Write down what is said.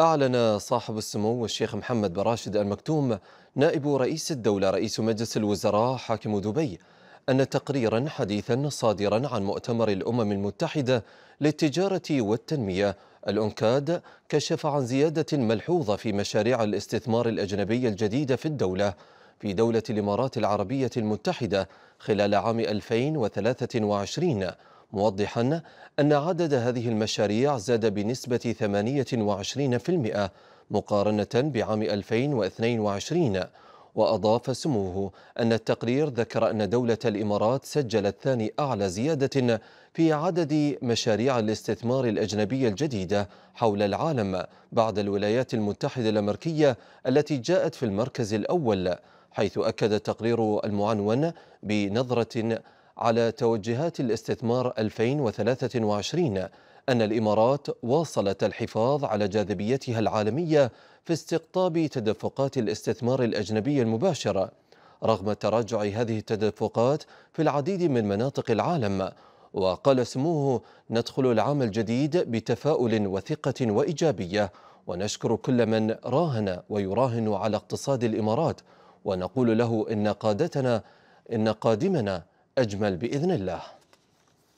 أعلن صاحب السمو الشيخ محمد بن راشد المكتوم نائب رئيس الدولة رئيس مجلس الوزراء حاكم دبي أن تقريرا حديثا صادرا عن مؤتمر الأمم المتحدة للتجارة والتنمية الأنكاد كشف عن زيادة ملحوظة في مشاريع الاستثمار الأجنبي الجديدة في الدولة في دولة الإمارات العربية المتحدة خلال عام 2023 موضحا أن عدد هذه المشاريع زاد بنسبة 28% مقارنة بعام 2022 وأضاف سموه أن التقرير ذكر أن دولة الإمارات سجلت ثاني أعلى زيادة في عدد مشاريع الاستثمار الأجنبية الجديدة حول العالم بعد الولايات المتحدة الأمريكية التي جاءت في المركز الأول حيث أكد التقرير المعنون بنظرة على توجهات الاستثمار 2023 أن الإمارات واصلت الحفاظ على جاذبيتها العالمية في استقطاب تدفقات الاستثمار الأجنبي المباشر رغم تراجع هذه التدفقات في العديد من مناطق العالم وقال سموه ندخل العام الجديد بتفاؤل وثقة وإيجابية ونشكر كل من راهن ويراهن على اقتصاد الإمارات ونقول له إن قادتنا إن قادمنا أجمل بإذن الله